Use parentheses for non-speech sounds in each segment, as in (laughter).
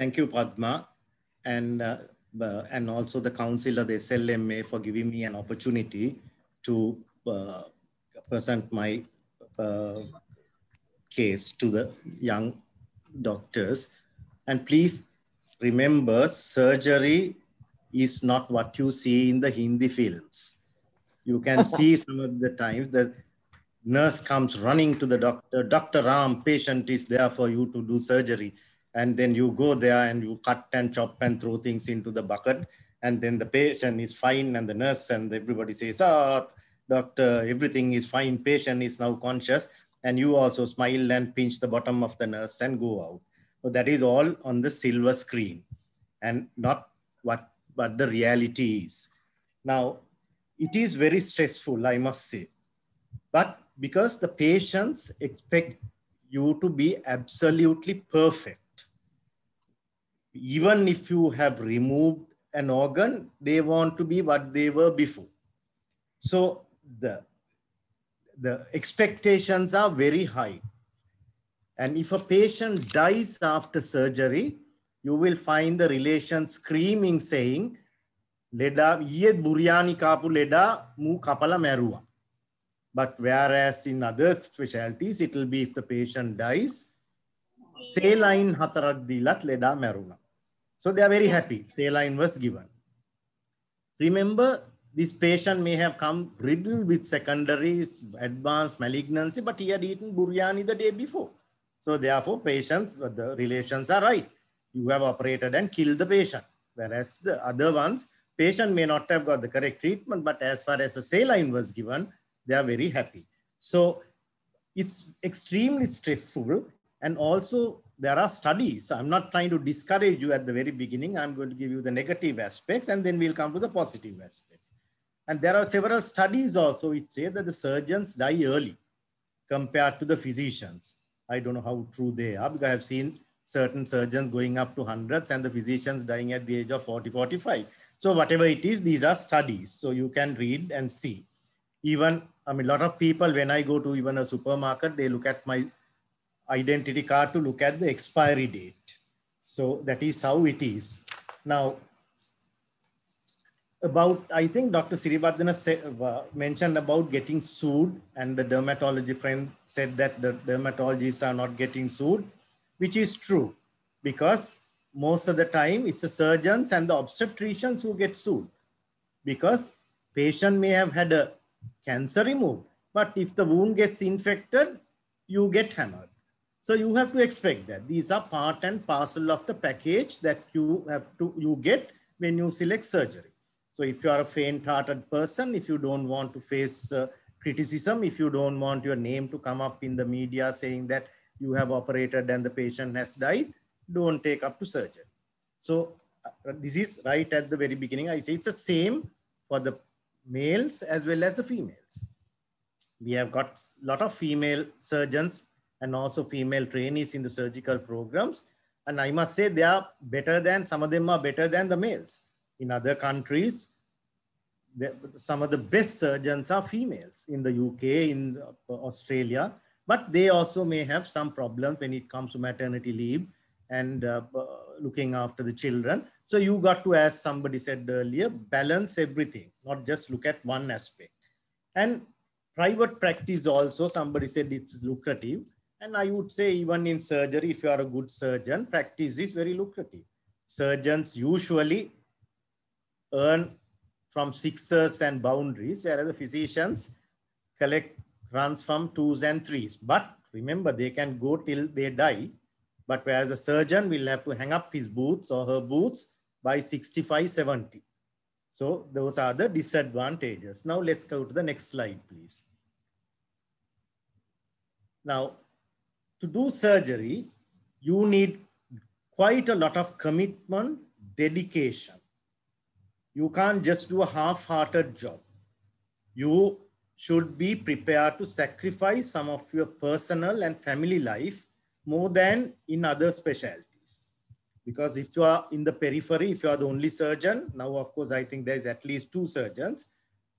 Thank you, Padma, and, uh, and also the council of the SLMA for giving me an opportunity to uh, present my uh, case to the young doctors. And please remember, surgery is not what you see in the Hindi films. You can (laughs) see some of the times that nurse comes running to the doctor, Dr. Ram, patient is there for you to do surgery and then you go there and you cut and chop and throw things into the bucket and then the patient is fine and the nurse and everybody says ah oh, doctor everything is fine patient is now conscious and you also smile and pinch the bottom of the nurse and go out so that is all on the silver screen and not what but the reality is now it is very stressful i must say but because the patients expect you to be absolutely perfect even if you have removed an organ, they want to be what they were before. So the, the expectations are very high. And if a patient dies after surgery, you will find the relation screaming saying, Leda, yed buryani kapu leda mu kapala merua. But whereas in other specialties, it will be if the patient dies, saline හතරක් දීලත් ලෙඩා maruna, So they are very happy. Saline was given. Remember, this patient may have come riddled with secondaries, advanced malignancy, but he had eaten biryani the day before. So therefore, patients, uh, the relations are right. You have operated and killed the patient. Whereas the other ones, patient may not have got the correct treatment, but as far as the saline was given, they are very happy. So it's extremely stressful and also, there are studies. I'm not trying to discourage you at the very beginning. I'm going to give you the negative aspects and then we'll come to the positive aspects. And there are several studies also which say that the surgeons die early compared to the physicians. I don't know how true they are because I've seen certain surgeons going up to hundreds and the physicians dying at the age of 40, 45. So whatever it is, these are studies. So you can read and see. Even, I mean, a lot of people, when I go to even a supermarket, they look at my identity card to look at the expiry date. So that is how it is. Now, about, I think Dr. Sirivardhana uh, mentioned about getting sued and the dermatology friend said that the dermatologists are not getting sued, which is true because most of the time it's the surgeons and the obstetricians who get sued because patient may have had a cancer removed, but if the wound gets infected, you get hammered. So you have to expect that these are part and parcel of the package that you have to you get when you select surgery. So if you are a faint-hearted person, if you don't want to face uh, criticism, if you don't want your name to come up in the media saying that you have operated and the patient has died, don't take up to surgery. So uh, this is right at the very beginning. I say it's the same for the males as well as the females. We have got a lot of female surgeons and also female trainees in the surgical programs. And I must say they are better than, some of them are better than the males. In other countries, some of the best surgeons are females in the UK, in Australia, but they also may have some problems when it comes to maternity leave and uh, uh, looking after the children. So you got to, as somebody said earlier, balance everything, not just look at one aspect. And private practice also, somebody said it's lucrative. And I would say even in surgery, if you are a good surgeon, practice is very lucrative. Surgeons usually earn from sixes and boundaries, whereas the physicians collect runs from twos and threes. But remember, they can go till they die. But whereas a surgeon will have to hang up his boots or her boots by 65, 70. So those are the disadvantages. Now let's go to the next slide, please. Now, to do surgery, you need quite a lot of commitment, dedication. You can't just do a half hearted job. You should be prepared to sacrifice some of your personal and family life more than in other specialties. Because if you are in the periphery, if you are the only surgeon, now of course I think there's at least two surgeons.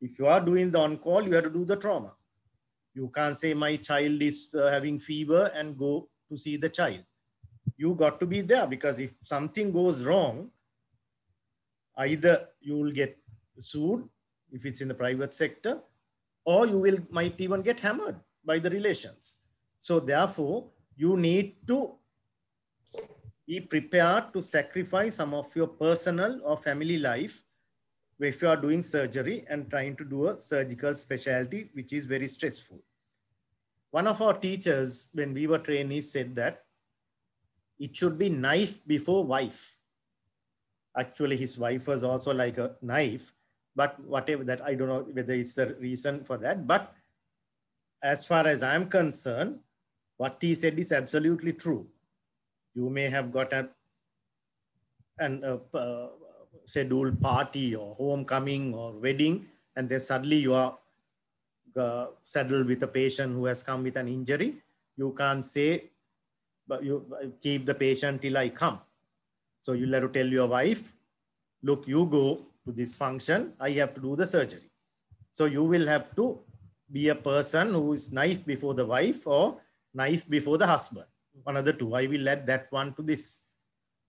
If you are doing the on call, you have to do the trauma. You can't say my child is uh, having fever and go to see the child. You got to be there because if something goes wrong, either you will get sued if it's in the private sector, or you will might even get hammered by the relations. So therefore, you need to be prepared to sacrifice some of your personal or family life if you are doing surgery and trying to do a surgical specialty, which is very stressful one of our teachers, when we were trainees, said that it should be knife before wife. Actually, his wife was also like a knife, but whatever that, I don't know whether it's the reason for that. But as far as I'm concerned, what he said is absolutely true. You may have got a, an a, uh, scheduled party or homecoming or wedding, and then suddenly you are uh, with a patient who has come with an injury, you can't say, but you uh, keep the patient till I come. So you'll have to tell your wife, look, you go to this function, I have to do the surgery. So you will have to be a person who is knife before the wife or knife before the husband. One of the two. I will add that one to this.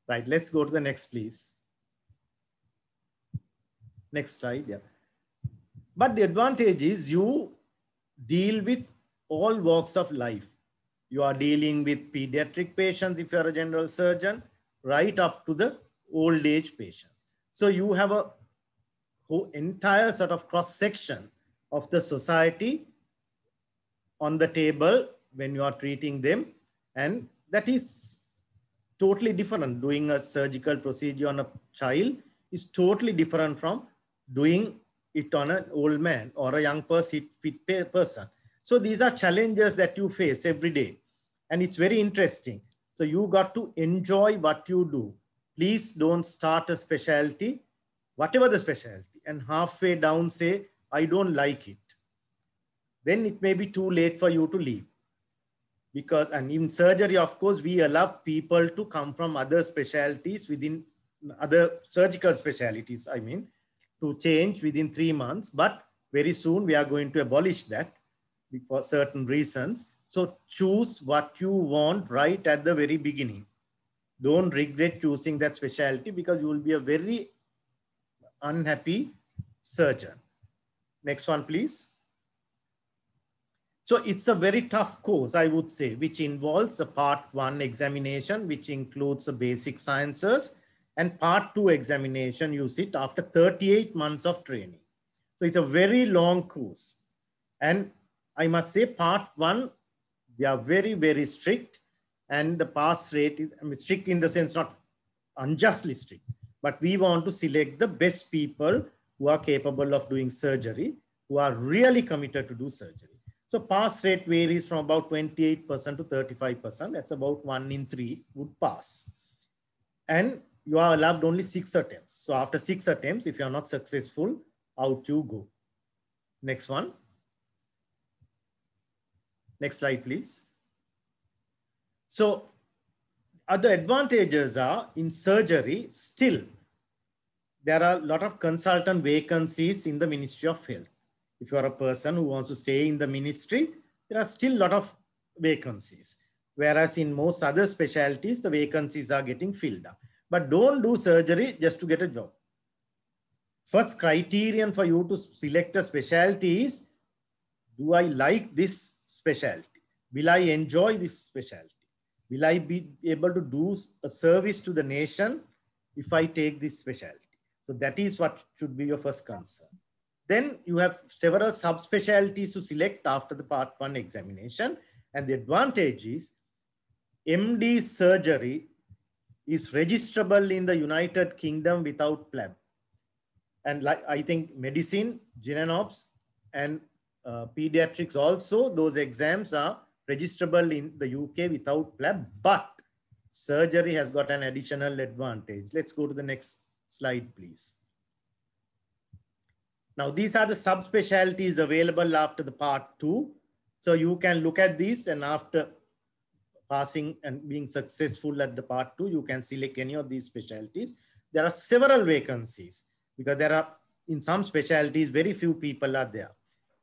Right, let's go to the next, please. Next slide, yeah. But the advantage is you deal with all walks of life. You are dealing with pediatric patients if you are a general surgeon, right up to the old age patients. So you have a whole entire sort of cross section of the society on the table when you are treating them. And that is totally different. Doing a surgical procedure on a child is totally different from doing it on an old man or a young person, fit person. So these are challenges that you face every day. And it's very interesting. So you got to enjoy what you do. Please don't start a specialty, whatever the specialty, and halfway down say, I don't like it. Then it may be too late for you to leave. Because, and in surgery, of course, we allow people to come from other specialties within other surgical specialties, I mean, to change within three months, but very soon we are going to abolish that for certain reasons. So choose what you want right at the very beginning. Don't regret choosing that specialty because you will be a very unhappy surgeon. Next one, please. So it's a very tough course, I would say, which involves a part one examination, which includes the basic sciences, and part two examination you sit after 38 months of training. So it's a very long course. And I must say part one, we are very, very strict and the pass rate is I mean, strict in the sense not unjustly strict, but we want to select the best people who are capable of doing surgery, who are really committed to do surgery. So pass rate varies from about 28% to 35%. That's about one in three would pass. And you are allowed only six attempts. So after six attempts, if you are not successful, out you go. Next one. Next slide, please. So other advantages are in surgery, still, there are a lot of consultant vacancies in the Ministry of Health. If you are a person who wants to stay in the ministry, there are still a lot of vacancies. Whereas in most other specialties, the vacancies are getting filled up. But don't do surgery just to get a job. First criterion for you to select a specialty is, do I like this specialty? Will I enjoy this specialty? Will I be able to do a service to the nation if I take this specialty? So that is what should be your first concern. Then you have several subspecialties to select after the part one examination. And the advantage is MD surgery is registrable in the United Kingdom without pleb. And like I think medicine, genetics, and uh, pediatrics also, those exams are registrable in the UK without pleb, but surgery has got an additional advantage. Let's go to the next slide, please. Now, these are the subspecialties available after the part two. So you can look at these and after passing and being successful at the part two, you can select any of these specialties. There are several vacancies because there are in some specialties, very few people are there.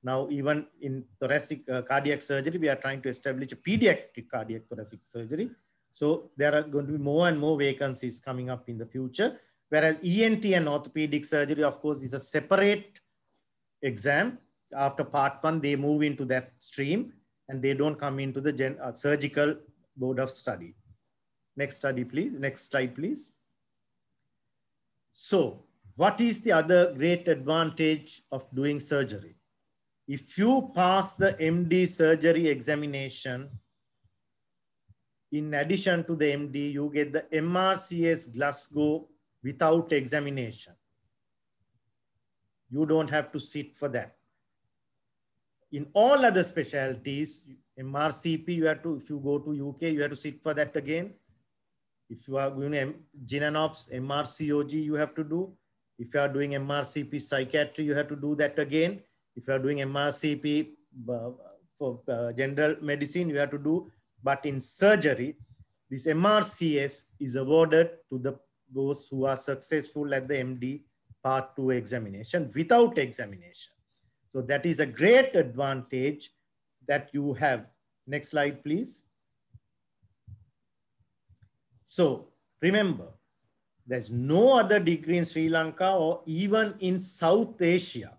Now, even in thoracic uh, cardiac surgery, we are trying to establish a pediatric cardiac thoracic surgery. So there are going to be more and more vacancies coming up in the future. Whereas ENT and orthopedic surgery, of course, is a separate exam. After part one, they move into that stream and they don't come into the gen, uh, surgical board of study. Next study, please. Next slide, please. So what is the other great advantage of doing surgery? If you pass the MD surgery examination, in addition to the MD, you get the MRCS Glasgow without examination. You don't have to sit for that in all other specialties, MRCP, you have to, if you go to UK, you have to sit for that again. If you are going to GNANOPS, MRCOG, you have to do. If you are doing MRCP psychiatry, you have to do that again. If you are doing MRCP uh, for uh, general medicine, you have to do. But in surgery, this MRCS is awarded to the those who are successful at the MD part two examination without examination. So that is a great advantage that you have. Next slide, please. So remember, there's no other degree in Sri Lanka or even in South Asia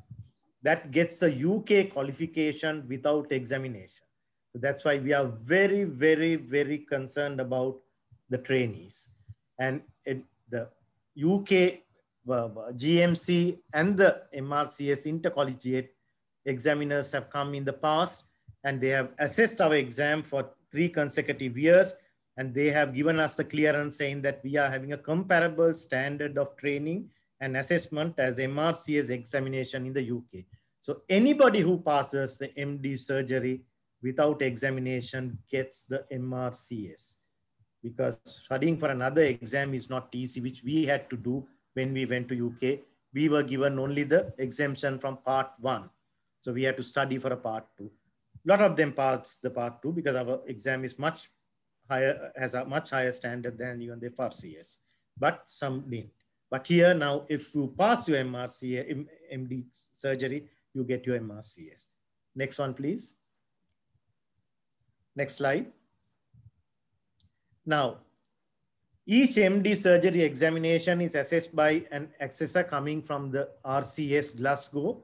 that gets a UK qualification without examination. So that's why we are very, very, very concerned about the trainees. And it, the UK uh, GMC and the MRCS intercollegiate examiners have come in the past and they have assessed our exam for three consecutive years and they have given us the clearance saying that we are having a comparable standard of training and assessment as MRCS examination in the UK. So anybody who passes the MD surgery without examination gets the MRCS because studying for another exam is not easy, which we had to do when we went to UK. We were given only the exemption from part one. So we had to study for a part two. A lot of them passed the part two because our exam is much higher, has a much higher standard than even the FRCS, but some didn't. But here now, if you pass your MRCA, MD surgery, you get your MRCS. Next one, please. Next slide. Now, each MD surgery examination is assessed by an assessor coming from the RCS Glasgow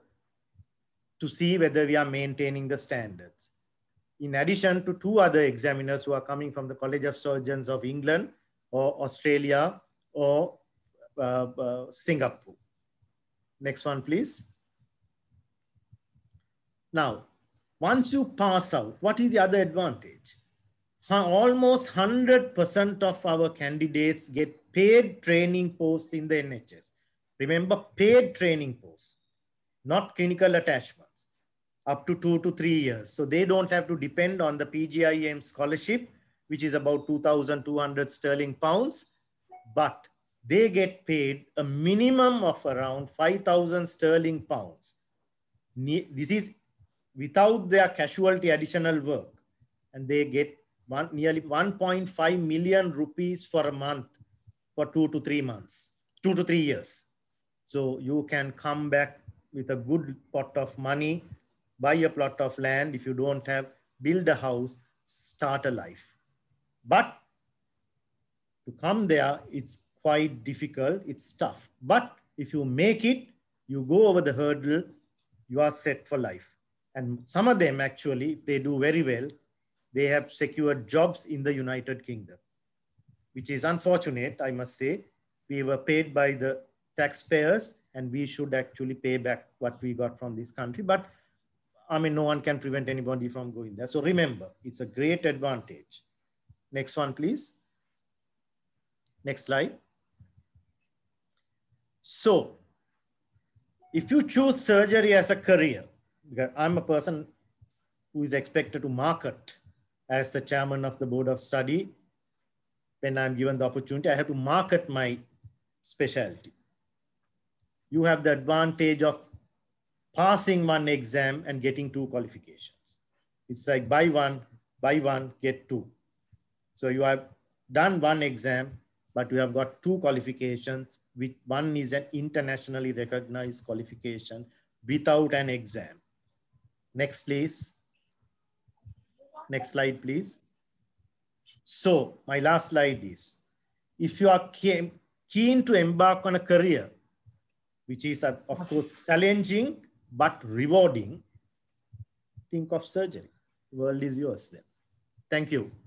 to see whether we are maintaining the standards. In addition to two other examiners who are coming from the College of Surgeons of England or Australia or uh, uh, Singapore. Next one, please. Now, once you pass out, what is the other advantage? Almost 100% of our candidates get paid training posts in the NHS. Remember, paid training posts not clinical attachments, up to two to three years. So they don't have to depend on the PGIM scholarship, which is about 2,200 sterling pounds, but they get paid a minimum of around 5,000 sterling pounds. This is without their casualty additional work. And they get one, nearly 1.5 million rupees for a month for two to three months, two to three years. So you can come back with a good pot of money, buy a plot of land. If you don't have, build a house, start a life. But to come there, it's quite difficult, it's tough. But if you make it, you go over the hurdle, you are set for life. And some of them actually, they do very well, they have secured jobs in the United Kingdom, which is unfortunate, I must say. We were paid by the taxpayers and we should actually pay back what we got from this country. But I mean, no one can prevent anybody from going there. So remember, it's a great advantage. Next one, please. Next slide. So if you choose surgery as a career, because I'm a person who is expected to market as the chairman of the board of study, when I'm given the opportunity, I have to market my specialty you have the advantage of passing one exam and getting two qualifications. It's like buy one, buy one, get two. So you have done one exam, but you have got two qualifications, which one is an internationally recognized qualification without an exam. Next, please. Next slide, please. So my last slide is, if you are keen to embark on a career which is, of course, challenging but rewarding, think of surgery. The world is yours then. Thank you.